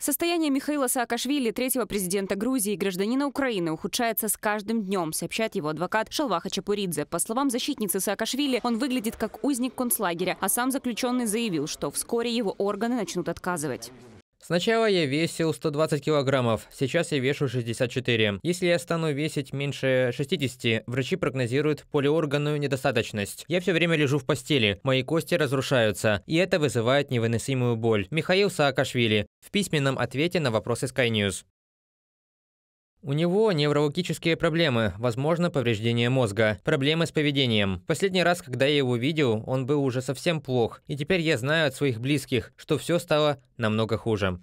Состояние Михаила Саакашвили, третьего президента Грузии и гражданина Украины, ухудшается с каждым днем, сообщает его адвокат Шалваха Чапуридзе. По словам защитницы Саакашвили, он выглядит как узник концлагеря, а сам заключенный заявил, что вскоре его органы начнут отказывать. Сначала я весил 120 килограммов, сейчас я вешу 64. Если я стану весить меньше 60, врачи прогнозируют полиорганную недостаточность. Я все время лежу в постели, мои кости разрушаются, и это вызывает невыносимую боль. Михаил Саакашвили в письменном ответе на вопросы Sky News. У него неврологические проблемы, возможно, повреждение мозга, проблемы с поведением. Последний раз, когда я его видел, он был уже совсем плох, и теперь я знаю от своих близких, что все стало намного хуже.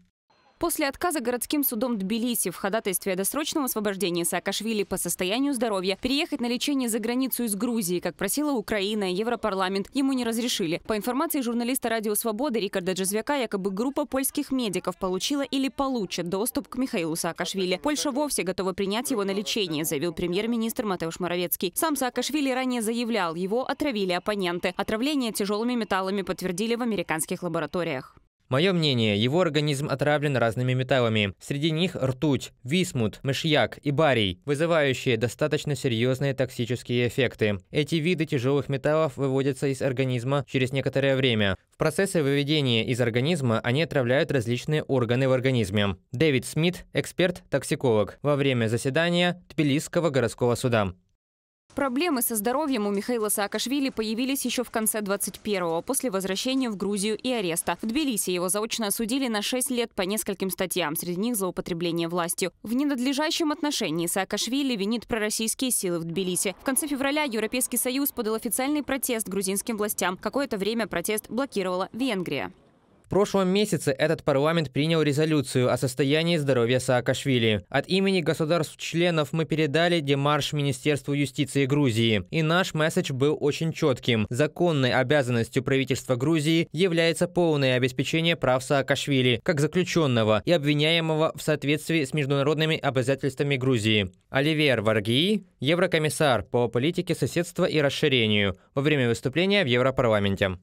После отказа городским судом Тбилиси в ходатайстве о досрочном освобождении Саакашвили по состоянию здоровья переехать на лечение за границу из Грузии, как просила Украина и Европарламент, ему не разрешили. По информации журналиста «Радио Свободы» Рикарда Джезвяка, якобы группа польских медиков получила или получит доступ к Михаилу Саакашвили. Польша вовсе готова принять его на лечение, заявил премьер-министр Матеуш Моровецкий. Сам Саакашвили ранее заявлял, его отравили оппоненты. Отравление тяжелыми металлами подтвердили в американских лабораториях. Мое мнение, его организм отравлен разными металлами. Среди них ртуть, висмут, мышьяк и барий, вызывающие достаточно серьезные токсические эффекты. Эти виды тяжелых металлов выводятся из организма через некоторое время. В процессе выведения из организма они отравляют различные органы в организме. Дэвид Смит, эксперт-токсиколог, во время заседания Тбилисского городского суда. Проблемы со здоровьем у Михаила Саакашвили появились еще в конце 21-го, после возвращения в Грузию и ареста. В Тбилиси его заочно осудили на 6 лет по нескольким статьям, среди них за употребление властью. В ненадлежащем отношении Саакашвили винит пророссийские силы в Тбилиси. В конце февраля Европейский Союз подал официальный протест грузинским властям. Какое-то время протест блокировала Венгрия. В прошлом месяце этот парламент принял резолюцию о состоянии здоровья Саакашвили. От имени государств-членов мы передали демарш Министерству юстиции Грузии. И наш месседж был очень четким. Законной обязанностью правительства Грузии является полное обеспечение прав Саакашвили, как заключенного и обвиняемого в соответствии с международными обязательствами Грузии. Оливер Варгии, еврокомиссар по политике соседства и расширению, во время выступления в Европарламенте.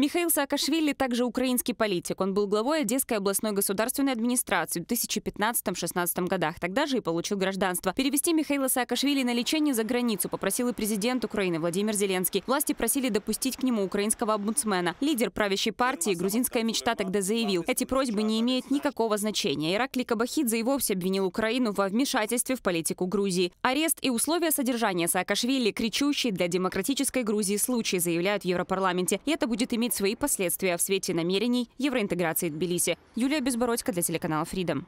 Михаил Саакашвили также украинский политик. Он был главой Одесской областной государственной администрации в 2015-16 годах. Тогда же и получил гражданство. Перевести Михаила Саакашвили на лечение за границу попросил и президент Украины Владимир Зеленский. Власти просили допустить к нему украинского омбудсмена. Лидер правящей партии «Грузинская мечта» тогда заявил, эти просьбы не имеют никакого значения. Иракли Кабахидзе и вовсе обвинил Украину во вмешательстве в политику Грузии. Арест и условия содержания Саакашвили – кричущие для демократической Грузии случаи, заявляют в Европарламенте. И это будет иметь свои последствия в свете намерений евроинтеграции в Тбилиси. Юлия Безбородько для телеканала Freedom.